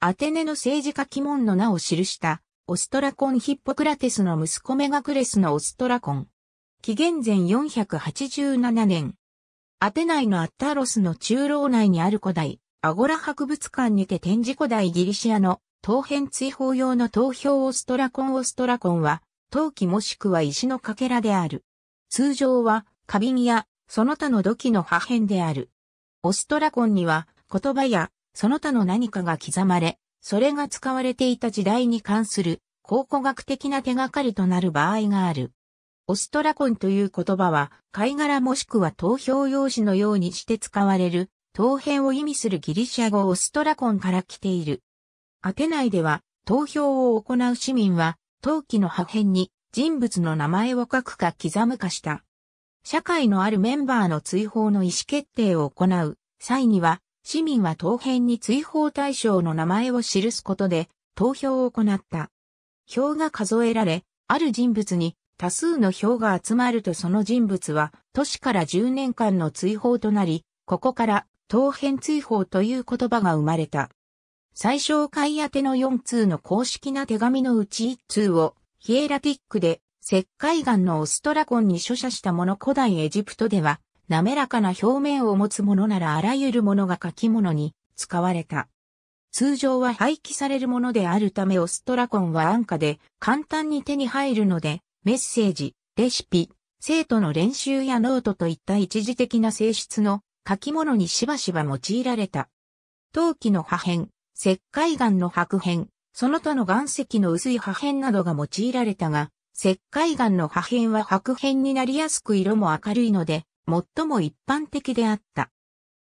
アテネの政治家鬼門の名を記したオストラコンヒッポクラテスの息子メガクレスのオストラコン。紀元前487年。アテナイのアッタロスの中老内にある古代、アゴラ博物館にて展示古代ギリシアの当編追放用の投票オストラコンオストラコンは、陶器もしくは石のかけらである。通常は、花瓶や、その他の土器の破片である。オストラコンには、言葉やその他の何かが刻まれ、それが使われていた時代に関する考古学的な手がかりとなる場合がある。オストラコンという言葉は、貝殻もしくは投票用紙のようにして使われる、投片を意味するギリシャ語オストラコンから来ている。アテナイでは、投票を行う市民は、陶器の破片に人物の名前を書くか刻むかした。社会のあるメンバーの追放の意思決定を行う際には、市民は当編に追放対象の名前を記すことで投票を行った。票が数えられ、ある人物に多数の票が集まるとその人物は都市から10年間の追放となり、ここから当編追放という言葉が生まれた。最小回宛ての4通の公式な手紙のうち1通をヒエラティックで石灰岩のオストラコンに書写したもの古代エジプトでは滑らかな表面を持つものならあらゆるものが書き物に使われた。通常は廃棄されるものであるためオストラコンは安価で簡単に手に入るので、メッセージ、レシピ、生徒の練習やノートといった一時的な性質の書き物にしばしば用いられた。陶器の破片、石灰岩の白片、その他の岩石の薄い破片などが用いられたが、石灰岩の破片は白片になりやすく色も明るいので、最も一般的であった。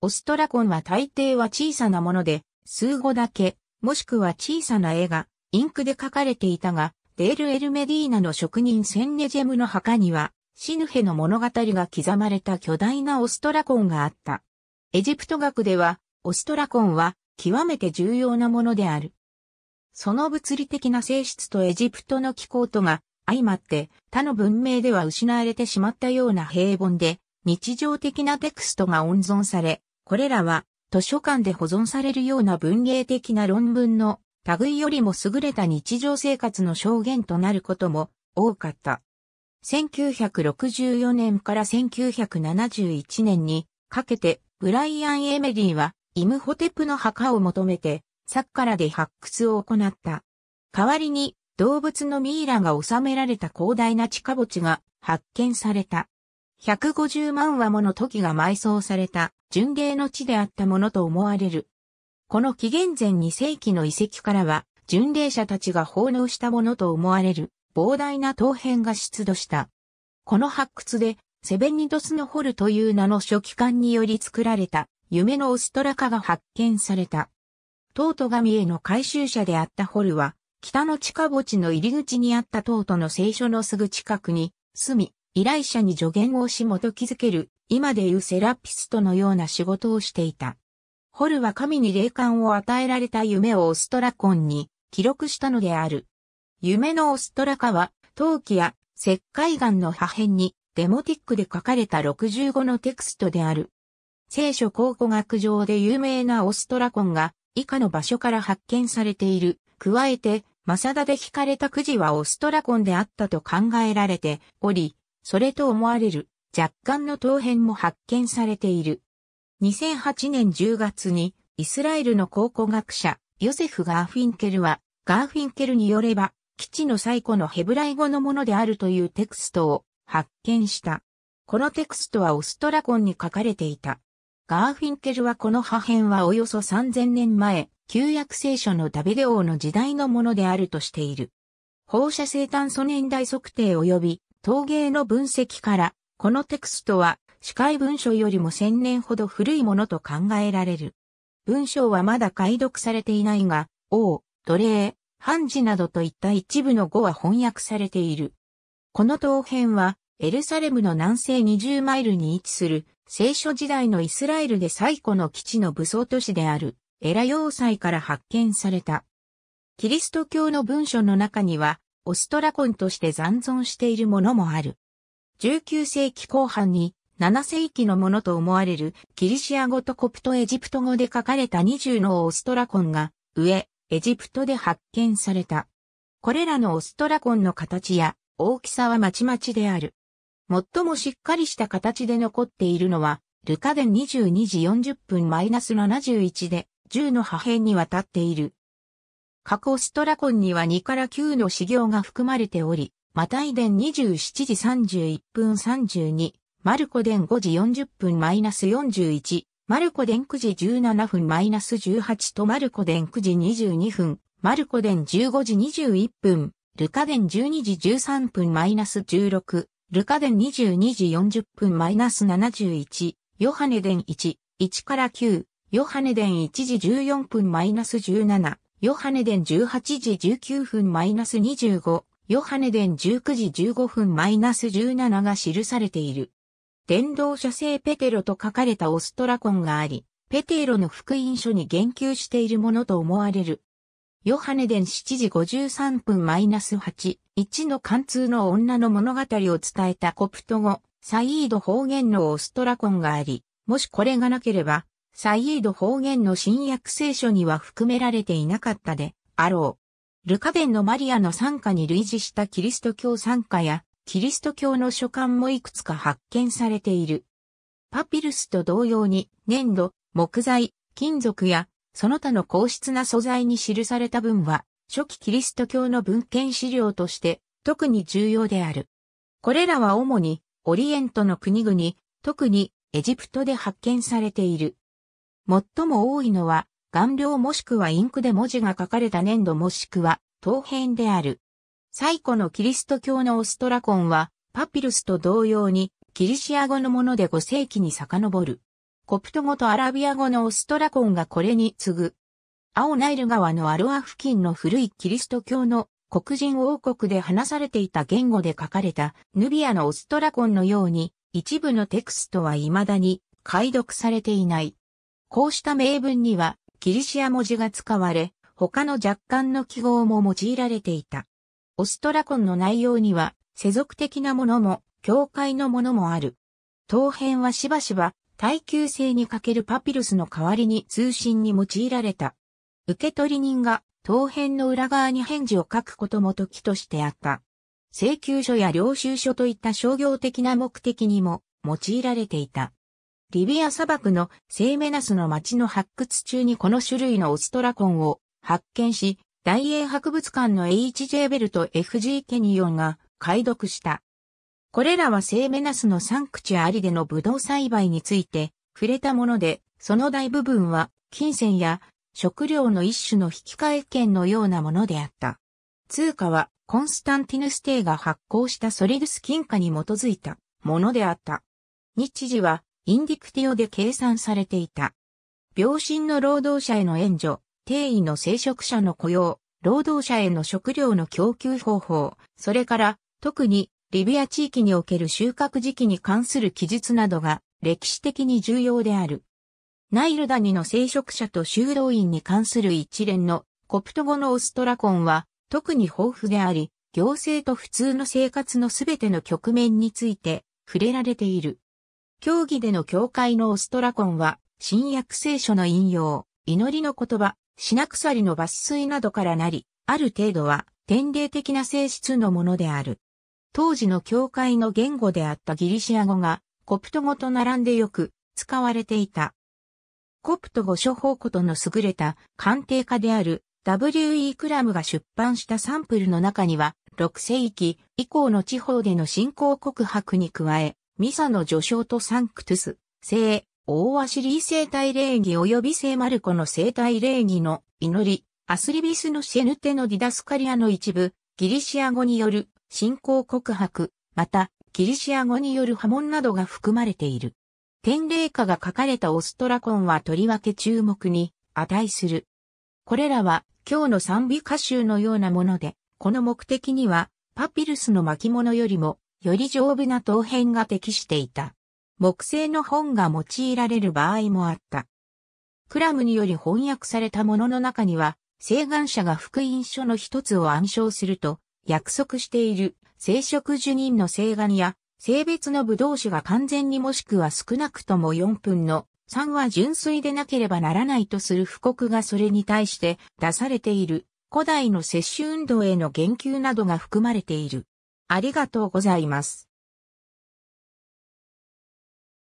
オストラコンは大抵は小さなもので、数語だけ、もしくは小さな絵が、インクで描かれていたが、デール・エルメディーナの職人センネジェムの墓には、シヌヘの物語が刻まれた巨大なオストラコンがあった。エジプト学では、オストラコンは極めて重要なものである。その物理的な性質とエジプトの気候とが相まって他の文明では失われてしまったような平凡で日常的なテクストが温存され、これらは図書館で保存されるような文芸的な論文の類よりも優れた日常生活の証言となることも多かった。1964年から1971年にかけてブライアン・エメディはイムホテプの墓を求めてサッカラで発掘を行った。代わりに動物のミイラが収められた広大な地下墓地が発見された。150万羽もの時が埋葬された巡礼の地であったものと思われる。この紀元前2世紀の遺跡からは、巡礼者たちが奉納したものと思われる膨大な陶片が出土した。この発掘で、セベニドスのホルという名の書記官により作られた、夢のオストラカが発見された。トート神への回収者であったホルは、北の地下墓地の入り口にあったトートの聖書のすぐ近くに、住み、依頼者に助言をしもと気づける、今でいうセラピストのような仕事をしていた。ホルは神に霊感を与えられた夢をオストラコンに記録したのである。夢のオストラカは、陶器や石灰岩の破片にデモティックで書かれた65のテクストである。聖書考古学上で有名なオストラコンが以下の場所から発見されている。加えて、マサダで引かれたくじはオストラコンであったと考えられており、それと思われる若干の陶片も発見されている。2008年10月にイスラエルの考古学者ヨセフ・ガーフィンケルはガーフィンケルによれば基地の最古のヘブライ語のものであるというテクストを発見した。このテクストはオストラコンに書かれていた。ガーフィンケルはこの破片はおよそ3000年前、旧約聖書のダビデ王の時代のものであるとしている。放射性炭素年代測定及び陶芸の分析から、このテクストは、司会文書よりも千年ほど古いものと考えられる。文章はまだ解読されていないが、王、奴隷、判事などといった一部の語は翻訳されている。この陶編は、エルサレムの南西20マイルに位置する、聖書時代のイスラエルで最古の基地の武装都市である、エラ要塞から発見された。キリスト教の文書の中には、オストラコンとして残存しているものもある。19世紀後半に7世紀のものと思われるギリシア語とコプトエジプト語で書かれた20のオストラコンが上、エジプトで発見された。これらのオストラコンの形や大きさはまちまちである。最もしっかりした形で残っているのは、ルカデン22時40分 -71 で10の破片にわたっている過去ストラコンには2から9の修行が含まれており、マタイ伝27時31分32、マルコ伝5時40分マイナス41、マルコ伝9時17分マイナス18とマルコ伝9時22分、マルコ伝15時21分、ルカ伝12時13分マイナス16、ルカ伝22時40分マイナス71、ヨハネ伝1、1から9、ヨハネ伝1時14分マイナス17、ヨハネ伝18時19分 -25、ヨハネ伝19時15分 -17 が記されている。伝道者聖ペテロと書かれたオストラコンがあり、ペテロの福音書に言及しているものと思われる。ヨハネ伝7時53分 -8、1の貫通の女の物語を伝えたコプト語、サイード方言のオストラコンがあり、もしこれがなければ、サイード方言の新約聖書には含められていなかったであろう。ルカ伝のマリアの参加に類似したキリスト教参加やキリスト教の書簡もいくつか発見されている。パピルスと同様に粘土、木材、金属やその他の硬質な素材に記された文は初期キリスト教の文献資料として特に重要である。これらは主にオリエントの国々、特にエジプトで発見されている。最も多いのは、顔料もしくはインクで文字が書かれた粘土もしくは、陶片である。最古のキリスト教のオストラコンは、パピルスと同様に、キリシア語のもので5世紀に遡る。コプト語とアラビア語のオストラコンがこれに次ぐ。青ナイル川のアロア付近の古いキリスト教の黒人王国で話されていた言語で書かれたヌビアのオストラコンのように、一部のテクストは未だに解読されていない。こうした名文には、ギリシア文字が使われ、他の若干の記号も用いられていた。オストラコンの内容には、世俗的なものも、教会のものもある。当編はしばしば、耐久性に欠けるパピルスの代わりに通信に用いられた。受取人が当編の裏側に返事を書くことも時としてあった。請求書や領収書といった商業的な目的にも用いられていた。リビア砂漠のセーメナスの町の発掘中にこの種類のオストラコンを発見し、大英博物館の H.J. ベルと F.G. ケニオンが解読した。これらはセーメナスのサンクチュアリでのブドウ栽培について触れたもので、その大部分は金銭や食料の一種の引き換え券のようなものであった。通貨はコンスタンティヌステイが発行したソリドス金貨に基づいたものであった。日時はインディクティオで計算されていた。病身の労働者への援助、定位の聖職者の雇用、労働者への食料の供給方法、それから特にリビア地域における収穫時期に関する記述などが歴史的に重要である。ナイルダニの聖職者と修道院に関する一連のコプト語のオストラコンは特に豊富であり、行政と普通の生活のすべての局面について触れられている。教義での教会のオストラコンは、新約聖書の引用、祈りの言葉、品鎖の抜粋などからなり、ある程度は、典礼的な性質のものである。当時の教会の言語であったギリシア語が、コプト語と並んでよく使われていた。コプト語諸方ことの優れた鑑定家である W.E. クラムが出版したサンプルの中には、6世紀以降の地方での信仰告白に加え、ミサの序章とサンクトゥス、聖、アシリー生体礼儀及び聖マルコの生体礼儀の祈り、アスリビスのシェヌテのディダスカリアの一部、ギリシア語による信仰告白、また、ギリシア語による波紋などが含まれている。天霊下が書かれたオストラコンはとりわけ注目に値する。これらは今日の賛美歌集のようなもので、この目的にはパピルスの巻物よりもより丈夫な陶片が適していた。木製の本が用いられる場合もあった。クラムにより翻訳されたものの中には、聖願者が福音書の一つを暗唱すると、約束している生職受任の聖願や、性別の武道士が完全にもしくは少なくとも4分の3は純粋でなければならないとする布告がそれに対して出されている古代の摂取運動への言及などが含まれている。ありがとうございます。